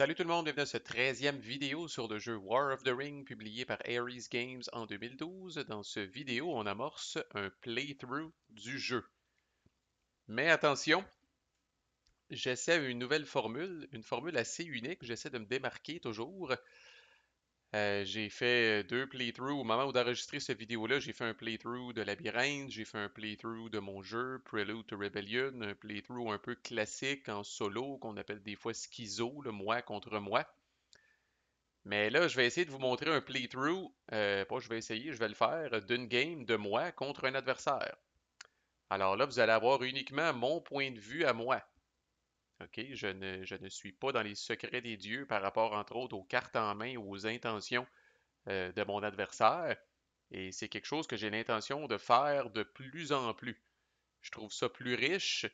Salut tout le monde, bienvenue à cette 13e vidéo sur le jeu War of the Ring publié par Ares Games en 2012. Dans ce vidéo, on amorce un playthrough du jeu. Mais attention, j'essaie une nouvelle formule, une formule assez unique, j'essaie de me démarquer toujours. Euh, j'ai fait euh, deux playthroughs. Au moment où d'enregistrer cette vidéo-là, j'ai fait un playthrough de Labyrinthe, j'ai fait un playthrough de mon jeu, Prelude to Rebellion, un playthrough un peu classique en solo, qu'on appelle des fois schizo, le moi contre moi. Mais là, je vais essayer de vous montrer un playthrough, euh, pas je vais essayer, je vais le faire, d'une game de moi contre un adversaire. Alors là, vous allez avoir uniquement mon point de vue à moi. Je ne, suis pas dans les secrets des dieux par rapport, entre autres, aux cartes en main, aux intentions euh, de mon adversaire. Et c'est quelque chose que j'ai l'intention de faire de plus en plus. Je trouve ça plus riche.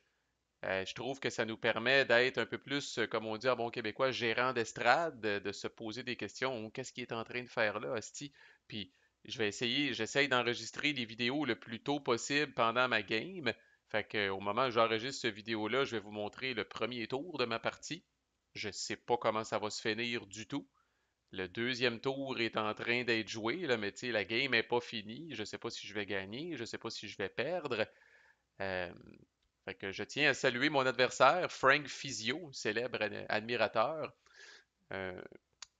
Euh, je trouve que ça nous permet d'être un peu plus, euh, comme on dit en bon québécois, gérant d'estrade, de, se poser des questions. Oh, qu'est-ce qu'il est en train de faire là, Asti? Puis je vais essayer, j'essaye d'enregistrer les vidéos le plus tôt possible pendant ma game fait que, au moment où j'enregistre cette vidéo-là, je vais vous montrer le premier tour de ma partie. Je ne sais pas comment ça va se finir du tout. Le deuxième tour est en train d'être joué, là, mais la game n'est pas finie. Je ne sais pas si je vais gagner, je ne sais pas si je vais perdre. Euh, fait que je tiens à saluer mon adversaire, Frank Physio, célèbre admirateur, euh,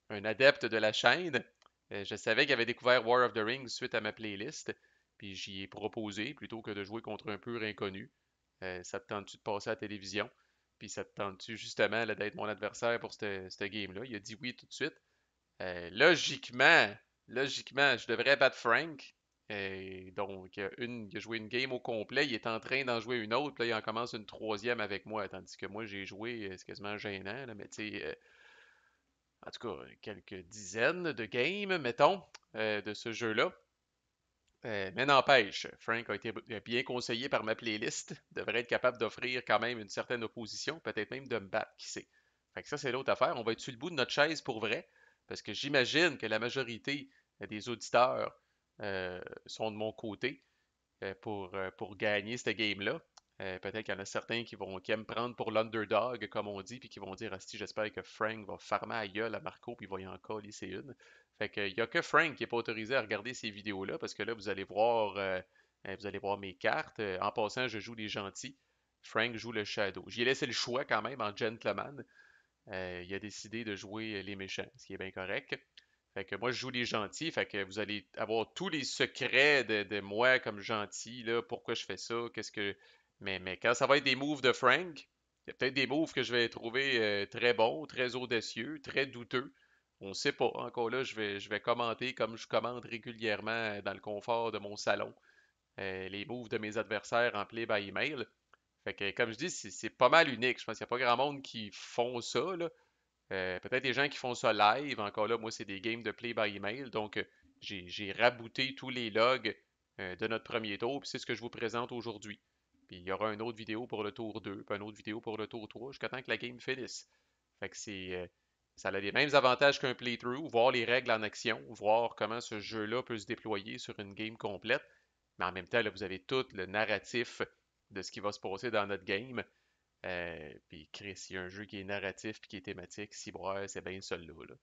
un adepte de la chaîne. Euh, je savais qu'il avait découvert War of the Rings suite à ma playlist puis j'y ai proposé, plutôt que de jouer contre un pur inconnu, euh, ça te tente-tu de passer à la télévision? Puis ça te tente-tu justement d'être mon adversaire pour cette game-là? Il a dit oui tout de suite. Euh, logiquement, logiquement, je devrais battre Frank. donc, il a joué une game au complet, il est en train d'en jouer une autre, puis là, il en commence une troisième avec moi, tandis que moi, j'ai joué, euh, c'est quasiment gênant, là, mais tu sais, en tout cas, quelques dizaines de games, mettons, de ce jeu-là. Euh, mais n'empêche, Frank a été bien conseillé par ma playlist, devrait être capable d'offrir quand même une certaine opposition, peut-être même de me battre, qui sait. que ça, c'est l'autre affaire. On va être sur le bout de notre chaise pour vrai, parce que j'imagine que la majorité euh, des auditeurs euh, sont de mon côté pour, pour gagner ce game-là. Euh, peut-être qu'il y en a certains qui, vont, qui aiment prendre pour l'underdog, comme on dit, puis qui vont dire si j'espère que Frank va farmer à gueule à Marco, puis il va y en coller, c'est une. Fait qu'il n'y a que Frank qui n'est pas autorisé à regarder ces vidéos-là, parce que là, vous allez voir, euh, euh, vous allez voir mes cartes. En passant, je joue les gentils. Frank joue le Shadow. J'y ai laissé le choix quand même en gentleman. il a décidé de jouer les méchants, ce qui est bien correct. Fait que moi, je joue les gentils. Fait que vous allez avoir tous les secrets de, de moi comme gentil. Là, pourquoi je fais ça? Qu'est-ce que mais, quand ça va être des moves de Frank, il y a peut-être des moves que je vais trouver euh, très bons, très audacieux, très douteux. On ne sait pas. Encore là, je vais, commenter comme je commande régulièrement euh, dans le confort de mon salon euh, les moves de mes adversaires en play by email. Fait que, comme je dis, c'est pas mal unique. Je pense qu'il n'y a pas grand monde qui font ça. Peut-être des gens qui font ça live. Encore là, moi, c'est des games de play by email. Donc, j'ai rabouté tous les logs de notre premier tour. c'est ce que je vous présente aujourd'hui. Puis il y aura une autre vidéo pour le tour 2, puis une autre vidéo pour le tour 3, jusqu'à temps que la game finisse. Fait que c'est. Euh, ça a les mêmes avantages qu'un playthrough, voir les règles en action, voir comment ce jeu-là peut se déployer sur une game complète. Mais en même temps, vous avez tout le narratif de ce qui va se passer dans notre game. Euh, puis Chris, il y a un jeu qui est narratif et qui est thématique, Si c'est bien celui-là. là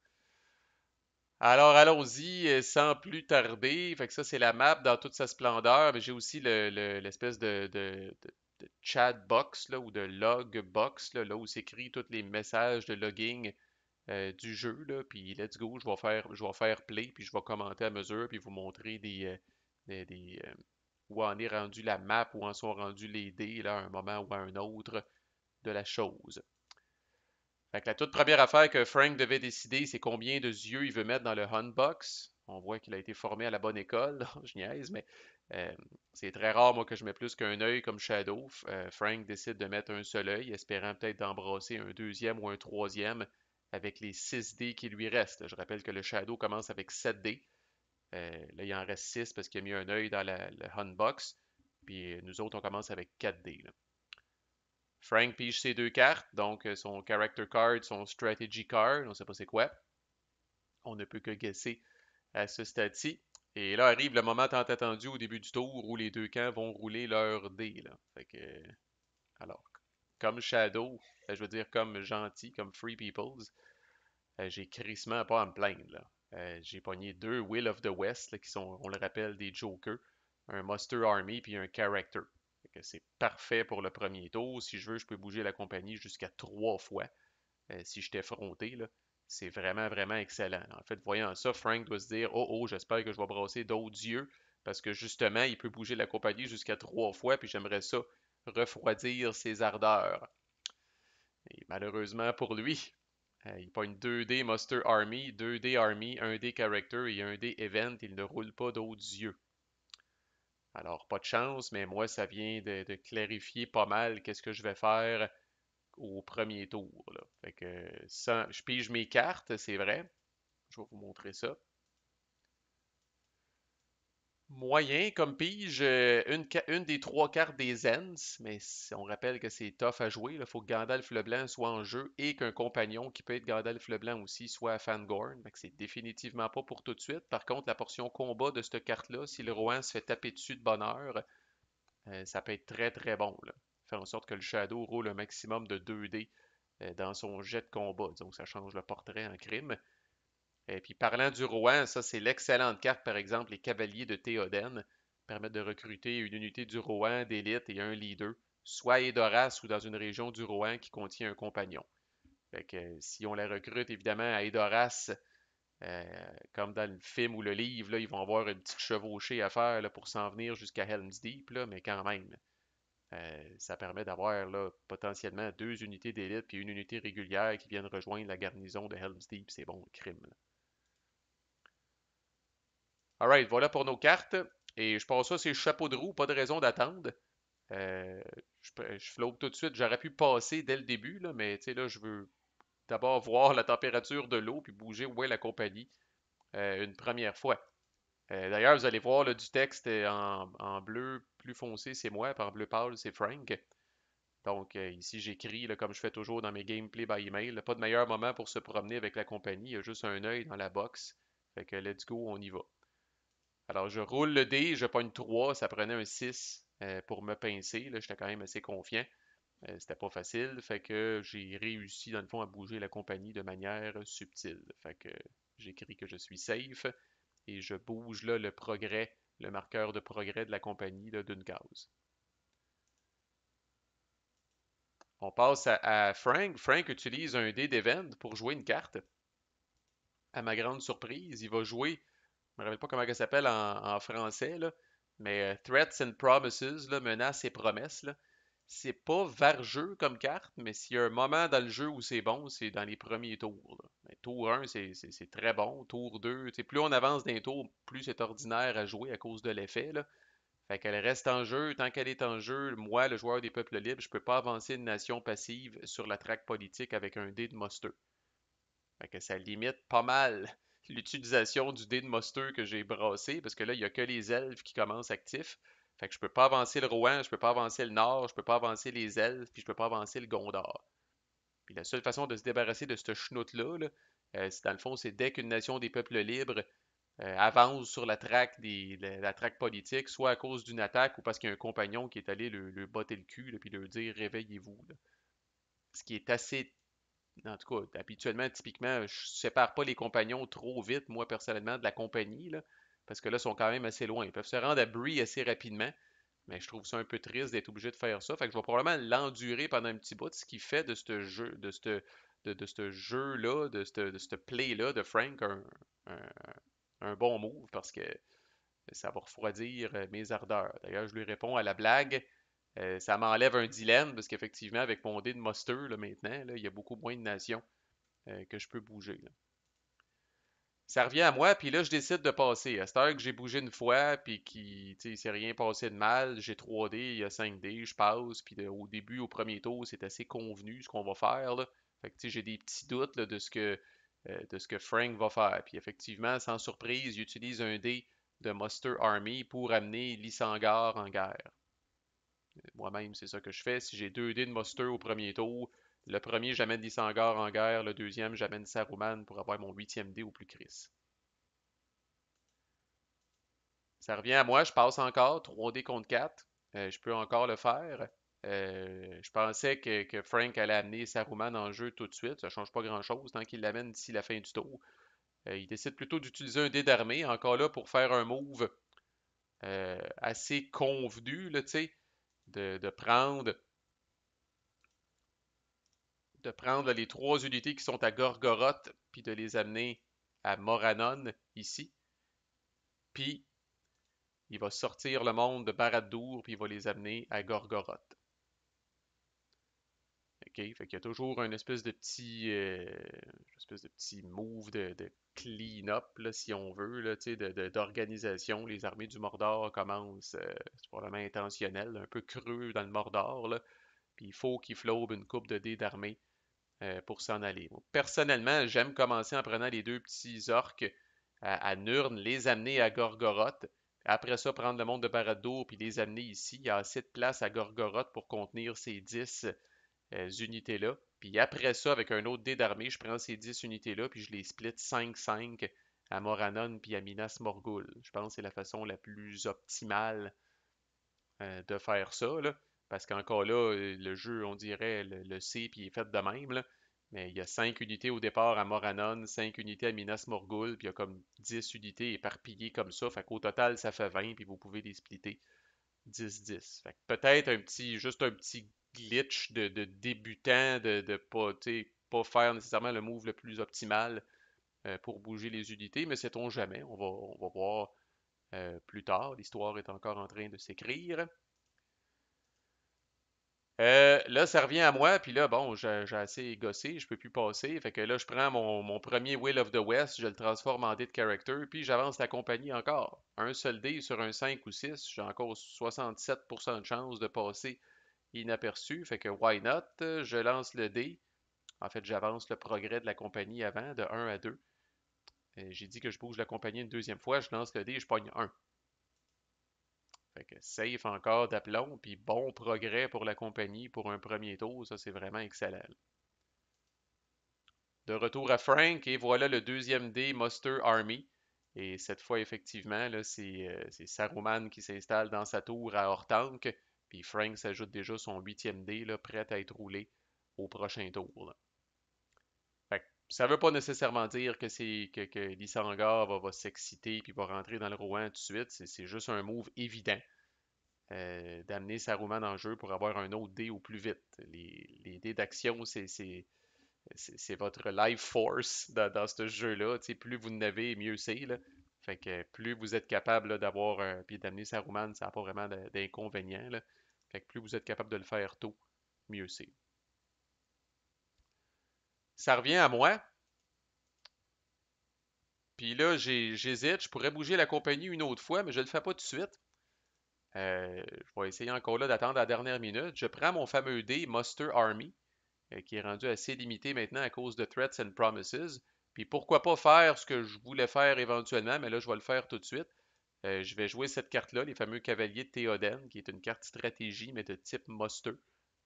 alors, allons-y, euh, sans plus tarder. Fait que ça, c'est la map dans toute sa splendeur. Mais j'ai aussi l'espèce de, chat box ou de log box, là, où s'écrit tous les messages de logging euh, du jeu. Puis, let's go, je vais, faire, je vais faire play, puis je vais commenter à mesure, puis vous montrer euh, où en est rendu la map, où en sont rendus les dés là, à un moment ou à un autre de la chose la toute première affaire que Frank devait décider, c'est combien de yeux il veut mettre dans le Box. On voit qu'il a été formé à la bonne école. je niaise, mais euh, c'est très rare, moi, que je mets plus qu'un œil comme Shadow. Euh, Frank décide de mettre un seul œil, espérant peut-être d'embrasser un deuxième ou un troisième avec les 6 dés qui lui restent. Je rappelle que le Shadow commence avec 7 dés. Euh, là, il en reste 6 parce qu'il a mis un œil dans le Box, Puis nous autres, on commence avec 4 dés. Frank pige ses deux cartes, donc euh, son character card, son strategy card, on ne sait pas c'est quoi. On ne peut que guesser à ce stade-ci. Et là arrive le moment tant attendu au début du tour où les deux camps vont rouler leur dé. alors, comme Shadow, euh, je veux dire comme gentil, comme Free Peoples, euh, j'ai crissement pas en me plaindre. j'ai pogné deux Will of the West, qui sont, on le rappelle, des Jokers, un Monster Army puis un Character c'est parfait pour le premier tour. Si je veux, je peux bouger la compagnie jusqu'à trois fois euh, si je t'ai fronté. C'est vraiment, vraiment excellent. En fait, voyant ça, Frank doit se dire Oh, oh, j'espère que je vais brasser d'autres yeux parce que justement, il peut bouger la compagnie jusqu'à trois fois, puis j'aimerais ça refroidir ses ardeurs. Et malheureusement pour lui, euh, il il pas une 2D Monster Army, 2D Army, 1D Character et 1D Event. Il ne roule pas d'autres yeux. Alors, pas de chance, mais moi, ça vient de, clarifier pas mal qu'est-ce que je vais faire au premier tour. Fait que je pige mes cartes, c'est vrai. Je vais vous montrer ça moyen comme pige, euh, une, des trois cartes des Ends, mais on rappelle que c'est tough à jouer. Il faut que Gandalf le Blanc soit en jeu et qu'un compagnon qui peut être Gandalf le Blanc aussi soit à Fangorn. C'est définitivement pas pour tout de suite. Par contre, la portion combat de cette carte-là, si le Rohan se fait taper dessus de bonne heure, euh, ça peut être très très bon. Faire en sorte que le Shadow roule un maximum de 2D euh, dans son jet de combat. Donc ça change le portrait en crime. Et euh, puis parlant du Rouen, ça c'est l'excellente carte, par exemple, les cavaliers de Théoden permettent de recruter une unité du Rouen, d'élite et un leader, soit à Edoras ou dans une région du Rouen qui contient un compagnon. Fait que, euh, si on la recrute évidemment à Edoras, euh, comme dans le film ou le livre, là, ils vont avoir un petit chevauchée à faire pour s'en venir jusqu'à Helm's Deep, là, mais quand même, ça permet d'avoir potentiellement deux unités d'élite puis une unité régulière qui viennent rejoindre la garnison de Helm's Deep. C'est bon, crime. Alright, voilà pour nos cartes. Et je pense que c'est chapeau de roue, pas de raison d'attendre. Euh, je, je tout de suite. J'aurais pu passer dès le début, là, mais là, je veux d'abord voir la température de l'eau puis bouger où est la compagnie euh, une première fois. Euh, d'ailleurs, vous allez voir du texte en, en, bleu plus foncé, c'est moi, par bleu pâle, c'est Frank. Donc ici, j'écris, comme je fais toujours dans mes gameplays by email, pas de meilleur moment pour se promener avec la compagnie, il y a juste un œil dans la box. Fait que let's go, on y va. Alors, je roule le dé, je une 3, ça prenait un 6 euh, pour me pincer. Là, J'étais quand même assez confiant. Euh, c'était pas facile. Fait que j'ai réussi, dans le fond, à bouger la compagnie de manière subtile. Fait que j'écris que je suis safe et je bouge là le progrès, le marqueur de progrès de la compagnie d'une case. On passe à, à, Frank. Frank utilise un dé d'event pour jouer une carte. À ma grande surprise, il va jouer je me rappelle pas comment elle s'appelle en, français, mais euh, Threats and Promises, là, menaces et promesses, là, c'est pas jeu comme carte, mais s'il y a un moment dans le jeu où c'est bon, c'est dans les premiers tours. tour 1, c'est très bon. Tour 2, plus on avance d'un tour, plus c'est ordinaire à jouer à cause de l'effet. Fait qu'elle reste en jeu. Tant qu'elle est en jeu, moi, le joueur des peuples libres, je peux pas avancer une nation passive sur la traque politique avec un dé de monster. Fait que ça limite pas mal l'utilisation du dé de mosteux que j'ai brassé, parce que là, il n'y a que les elfes qui commencent actifs. Fait que je peux pas avancer le Rouen, je peux pas avancer le Nord, je peux pas avancer les elfes, puis je peux pas avancer le Gondor. Puis la seule façon de se débarrasser de ce schnout-là, euh, c'est dans le fond, c'est dès qu'une nation des peuples libres euh, avance sur la traque, des, la, politique, soit à cause d'une attaque ou parce qu'il y a un compagnon qui est allé le, botter le cul, puis leur dire réveillez-vous. Ce qui est assez en tout cas, habituellement, typiquement, je sépare pas les compagnons trop vite, moi, personnellement, de la compagnie, parce que là, ils sont quand même assez loin. Ils peuvent se rendre à Brie assez rapidement, mais je trouve ça un peu triste d'être obligé de faire ça. Fait je vais probablement l'endurer pendant un petit bout, ce qui fait de ce jeu, de ce, ce jeu-là, de ce, play-là de Frank un, bon move, parce que ça va refroidir euh, mes ardeurs. D'ailleurs, je lui réponds à la blague euh, ça m'enlève un dilemme parce qu'effectivement, avec mon dé de Muster maintenant, il y a beaucoup moins de nations euh, que je peux bouger. Ça revient à moi, puis là, je décide de passer. À cette que j'ai bougé une fois, puis qu'il ne s'est rien passé de mal, j'ai 3D, il y a 5D, je passe. Puis au début, au premier tour, c'est assez convenu ce qu'on va faire. j'ai des petits doutes euh, de, ce que, Frank va faire. Puis effectivement, sans surprise, il utilise un dé de Monster Army pour amener Lisangar en guerre. Moi-même, c'est ça que je fais. Si j'ai deux dés de Monster au premier tour, le premier, j'amène Dissangar en guerre. Le deuxième, j'amène Saruman pour avoir mon huitième dé au plus Chris. Ça revient à moi. Je passe encore 3 dés contre 4. Euh, je peux encore le faire. Euh, je pensais que, Frank allait amener Saruman en jeu tout de suite. Ça ne change pas grand-chose tant qu'il l'amène d'ici la fin du tour. Euh, il décide plutôt d'utiliser un dé d'armée, encore là pour faire un move assez convenu. Là, sais de, prendre de prendre les trois unités qui sont à Gorgoroth, puis de les amener à Moranon, ici. Puis, il va sortir le monde de Barad-dûr, puis il va les amener à Gorgoroth. Fait qu'il y a toujours une espèce de petit, euh, de petit move de, clean-up, si on veut, là, d'organisation. Les armées du Mordor commencent, euh, c'est probablement intentionnel, un peu creux dans le Mordor. Puis il faut qu'il flaubent une coupe de dés d'armée euh, pour s'en aller. personnellement, j'aime commencer en prenant les deux petits orques à, Nurne, les amener à Gorgoroth. Après ça, prendre le monde de Baradour puis les amener ici. Il y a assez de place à Gorgoroth pour contenir ces 10 euh, unités-là. Puis après ça, avec un autre dé d'armée, je prends ces 10 unités-là, puis je les split 5-5 à Moranon puis à Minas Morgul. Je pense que c'est la façon la plus optimale euh, de faire ça. Là. Parce qu'encore là, euh, le jeu, on dirait, le, le C, puis il est fait de même. Là. Mais il y a 5 unités au départ à Moranon, 5 unités à Minas Morgul, puis il y a comme 10 unités éparpillées comme ça. Fait qu'au total, ça fait 20, puis vous pouvez les splitter 10-10. Fait que peut-être un petit, juste un petit glitch de, débutant, de ne pas, faire nécessairement le move le plus optimal euh, pour bouger les unités, mais sait-on jamais. On va, voir euh, plus tard. L'histoire est encore en train de s'écrire. Euh, là, ça revient à moi, puis là, bon, j'ai assez gossé, je peux plus passer. Fait que là, je prends mon, premier Will of the West, je le transforme en dé de character, puis j'avance la compagnie encore. Un seul dé sur un 5 ou 6, j'ai encore 67% de chance de passer inaperçu. Fait que why not? Je lance le dé. En fait, j'avance le progrès de la compagnie avant, de 1 à 2. J'ai dit que je bouge la compagnie une deuxième fois, je lance le dé je pogne 1. Fait que safe encore d'aplomb, puis bon progrès pour la compagnie pour un premier tour, ça c'est vraiment excellent. De retour à Frank, et voilà le deuxième dé Monster Army. Et cette fois, effectivement, euh, c'est Saruman qui s'installe dans sa tour à Hortank et Frank s'ajoute déjà son huitième dé, là, prêt à être roulé au prochain tour. ça ne veut pas nécessairement dire que, c'est, que, Lissangar va, va s'exciter puis va rentrer dans le Rouen tout de suite. C'est, juste un move évident euh, d'amener Saruman en jeu pour avoir un autre dé au plus vite. Les, dés d'action, c'est, votre life force dans, ce jeu-là. plus vous en avez, mieux c'est. Fait que plus vous êtes capable d'avoir d'amener Saruman, ça n'a pas vraiment d'inconvénient plus vous êtes capable de le faire tôt, mieux c'est. Ça revient à moi. Puis là, j'hésite. Je pourrais bouger la compagnie une autre fois, mais je ne le fais pas tout de suite. Euh, je vais essayer encore là d'attendre la dernière minute. Je prends mon fameux dé Muster Army, euh, qui est rendu assez limité maintenant à cause de Threats and Promises. Puis pourquoi pas faire ce que je voulais faire éventuellement, mais là, je vais le faire tout de suite. Euh, je vais jouer cette carte-là, les fameux cavaliers de Théoden, qui est une carte stratégie, mais de type monster.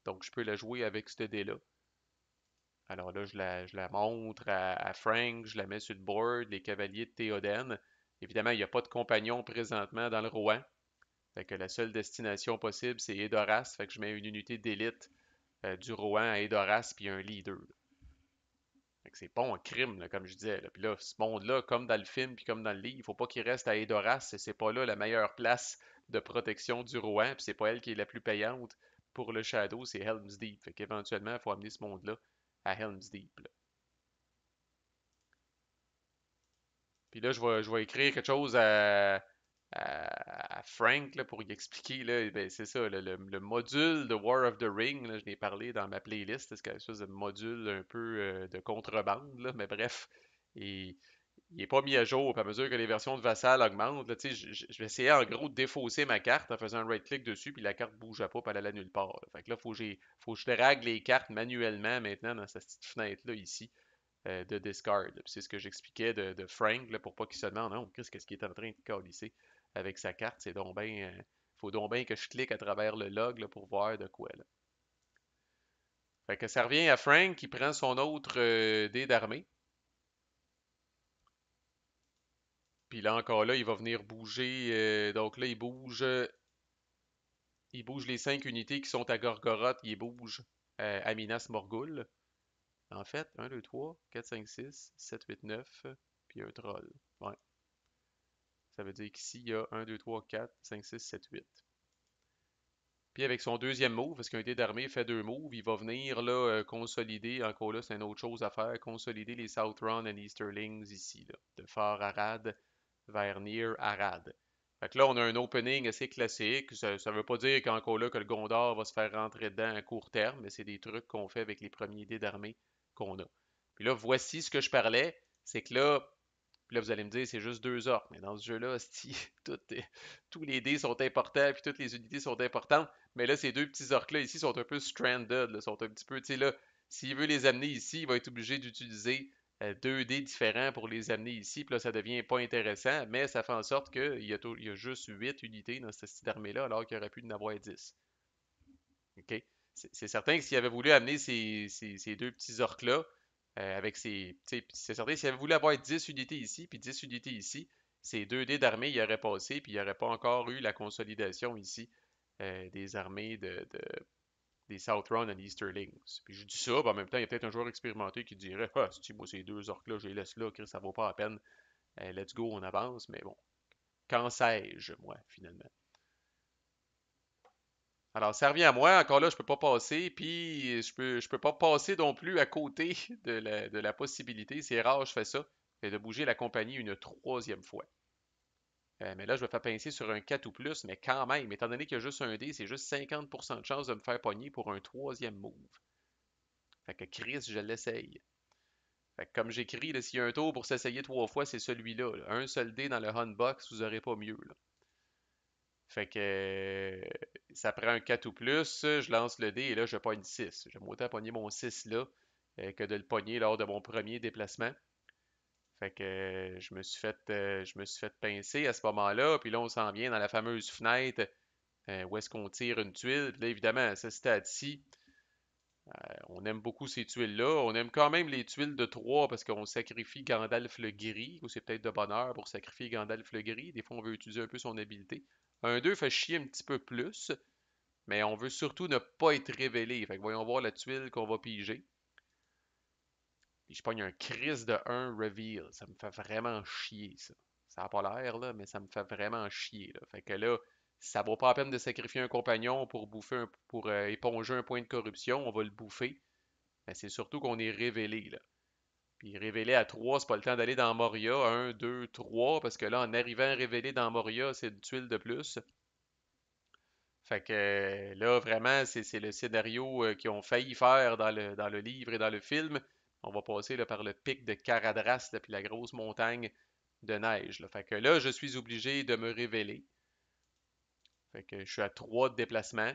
Donc, je peux la jouer avec ce dé-là. Alors là, je la, montre à, Frank, je la mets sur le board, les cavaliers de Théoden. Évidemment, il n'y a pas de compagnon présentement dans le Rouen. Fait que la seule destination possible, c'est Edoras. Fait que je mets une unité d'élite euh, du Rouen à Edoras, puis un leader c'est pas un crime, comme je disais. Puis là, ce monde-là, comme dans le film, puis comme dans le livre, il faut pas qu'il reste à Edoras, c'est pas là la meilleure place de protection du Rouen. puis c'est pas elle qui est la plus payante pour le Shadow, c'est Helm's Deep. Fait qu'éventuellement, il faut amener ce monde-là à Helm's Deep. Puis là, je vais, je vais écrire quelque chose à à, Frank pour y expliquer, ben, c'est ça, le, module de War of the Ring, là, je l'ai parlé dans ma playlist, c'est quelque chose de module un peu euh, de contrebande, mais bref, et, il n'est pas mis à jour. à mesure que les versions de Vassal augmentent, je, vais essayer en gros de défausser ma carte en faisant un right-click dessus, puis la carte ne bouge pas, puis elle allait nulle part. Fait que là, il faut, que je drague les cartes manuellement maintenant dans cette petite fenêtre-là ici euh, de discard. C'est ce que j'expliquais de, Frank pour pas qu'il se demande non, hein, oh, qu'est-ce qui est en train de calisser avec sa carte. C'est donc euh, faut donc bien que je clique à travers le log pour voir de quoi. elle. Fait que ça revient à Frank qui prend son autre euh, dé d'armée. Puis là encore là, il va venir bouger. Euh, donc là, il bouge. Il bouge les cinq unités qui sont à Gorgoroth. Il bouge à Minas Morgul. En fait, 1, 2, 3, 4, 5, 6, 7, 8, 9, puis un troll. Ça veut dire qu'ici, il y a 1, 2, 3, 4, 5, 6, 7, 8. Puis avec son deuxième move, parce qu'un dé d'armée fait deux moves, il va venir là, euh, consolider, encore là, c'est une autre chose à faire, consolider les run and Easterlings ici, de Fort Arad vers Near Arad. Fait là, on a un opening assez classique. Ça ne veut pas dire qu'encore là, que le Gondor va se faire rentrer dedans à court terme, mais c'est des trucs qu'on fait avec les premiers dés d'armée qu'on a. Puis là, voici ce que je parlais. C'est que là, puis là, vous allez me dire, c'est juste deux orques. Mais dans ce jeu-là, tous les dés sont importants, puis toutes les unités sont importantes. Mais là, ces deux petits orques-là ici sont un peu stranded, sont un petit peu, tu sais, là, s'il veut les amener ici, il va être obligé d'utiliser euh, deux dés différents pour les amener ici. Puis là, ça devient pas intéressant, mais ça fait en sorte qu'il y, a y a juste huit unités dans cette armée-là, alors qu'il aurait pu en avoir dix. OK? C'est certain que s'il avait voulu amener ces, ces deux petits orques-là, euh, avec ses. C'est certain, s'ils avaient voulu avoir 10 unités ici, puis 10 unités ici, ces deux dés d'armée, il aurait passé, puis il n'y aurait pas encore eu la consolidation ici euh, des armées de, des Southron et des Easterlings. Puis je dis ça, en même temps, il y a peut-être un joueur expérimenté qui dirait Ah, si moi ces deux orques-là, je les laisse là, Chris, ça vaut pas la peine. Euh, let's go, on avance, mais bon. Qu'en sais-je, moi, finalement? Alors, ça revient à moi. Encore là, je ne peux pas passer. Puis, je ne peux, je peux pas passer non plus à côté de la, possibilité. C'est rare, je fais ça. de bouger la compagnie une troisième fois. Euh, mais là, je vais faire pincer sur un 4 ou plus. Mais quand même, étant donné qu'il y a juste un dé, c'est juste 50% de chance de me faire pogner pour un troisième move. Fait que Chris, je l'essaye. Fait que comme j'écris, s'il y a un tour pour s'essayer trois fois, c'est celui-là. Un seul dé dans le handbox, vous n'aurez pas mieux. Fait que euh, ça prend un 4 ou plus, je lance le dé et là, je pogne 6. J'aime autant pogner mon 6 là euh, que de le pogner lors de mon premier déplacement. Fait que euh, je me suis fait, je me suis fait pincer à ce moment-là. Puis là, on s'en vient dans la fameuse fenêtre où est-ce qu'on tire une tuile. là, évidemment, à ce stade-ci, on aime beaucoup ces tuiles-là. On aime quand même les tuiles de 3 parce qu'on sacrifie Gandalf le Gris, ou c'est peut-être de bonheur pour sacrifier Gandalf le Gris. Des fois, on veut utiliser un peu son habileté. Un 2 fait chier un petit peu plus, mais on veut surtout ne pas être révélé. Fait que voyons voir la tuile qu'on va piger. je pogne un crise de 1 reveal. Ça me fait vraiment chier, ça. Ça n'a pas l'air, là, mais ça me fait vraiment chier. Là. Fait que là, ça vaut pas la peine de sacrifier un compagnon pour bouffer pour euh, éponger un point de corruption. On va le bouffer. Mais c'est surtout qu'on est révélé, là. Puis révéler à 3, c'est pas le temps d'aller dans Moria. 1, 2, 3, parce que là, en arrivant à révéler dans Moria, c'est une tuile de plus. Fait que euh, là, vraiment, c'est le scénario euh, qu'ils ont failli faire dans le, livre et dans le film. On va passer là, par le pic de Caradras, depuis puis la grosse montagne de neige. Fait que là, je suis obligé de me révéler. Fait que je suis à 3 de déplacement.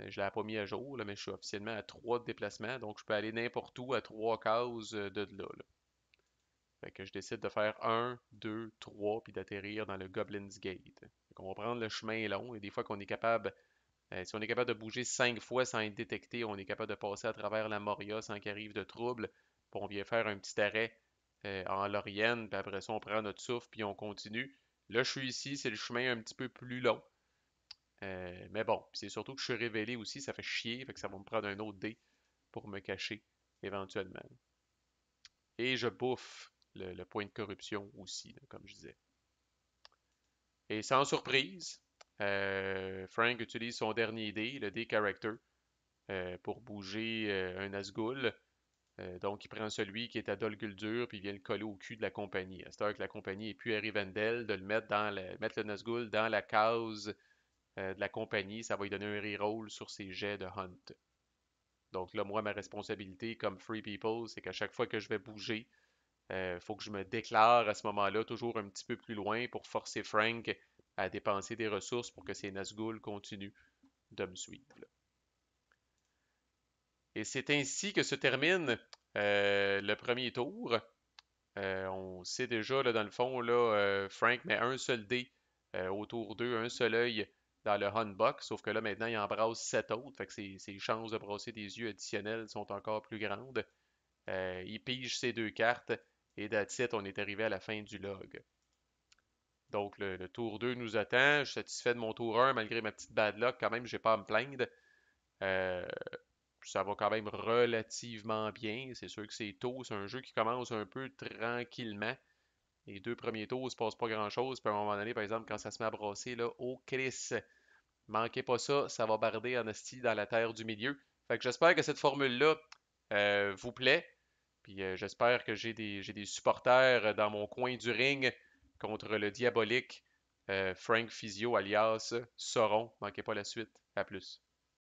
Euh, je ne l'ai pas mis à jour, là, mais je suis officiellement à trois déplacements, donc je peux aller n'importe où à trois cases euh, de là. que je décide de faire 1, 2, 3, puis d'atterrir dans le Goblin's Gate. on va prendre le chemin long, et des fois qu'on est capable, euh, si on est capable de bouger 5 fois sans être détecté, on est capable de passer à travers la Moria sans qu'il arrive de trouble. Puis on vient faire un petit arrêt en Lorienne, puis après ça, on prend notre souffle, puis on continue. Là, je suis ici, c'est le chemin un petit peu plus long. Euh, mais bon, c'est surtout que je suis révélé aussi, ça fait chier, fait que ça va me prendre un autre dé pour me cacher éventuellement. Et je bouffe le, point de corruption aussi, comme je disais. Et sans surprise, euh, Frank utilise son dernier dé, le dé character, euh, pour bouger un Asgul. donc, il prend celui qui est à dur puis il vient le coller au cul de la compagnie. À cette que la compagnie est plus à Rivendell, de le mettre, dans mettre le Nazgul dans la case euh, de la compagnie, ça va lui donner un reroll sur ses jets de hunt. Donc là, moi, ma responsabilité comme Free People, c'est qu'à chaque fois que je vais bouger, il euh, faut que je me déclare à ce moment-là toujours un petit peu plus loin pour forcer Frank à dépenser des ressources pour que ces Nazgûl continuent de me suivre. Et c'est ainsi que se termine euh, le premier tour. on sait déjà, là, dans le fond, là, Frank met un seul dé autour d'eux, un seul œil dans le Hunbox, sauf que là, maintenant, il en 7 sept autres. Fait que ses, chances de brasser des yeux additionnels sont encore plus grandes. Euh, il pige ces deux cartes et titre on est arrivé à la fin du log. Donc, le, tour 2 nous attend. Je suis satisfait de mon tour 1 malgré ma petite bad luck. Quand même, je n'ai pas à me plaindre. Euh, ça va quand même relativement bien. C'est sûr que c'est tôt. C'est un jeu qui commence un peu tranquillement. Les deux premiers tours, il ne se passe pas grand-chose. Puis à un moment donné, par exemple, quand ça se met à brasser, là, au oh, Chris, manquez pas ça, ça va barder en esti dans la terre du milieu. Fait j'espère que cette formule-là euh, vous plaît. Puis euh, j'espère que j'ai des, supporters dans mon coin du ring contre le diabolique euh, Frank Physio alias Sauron. Manquez pas la suite. À plus.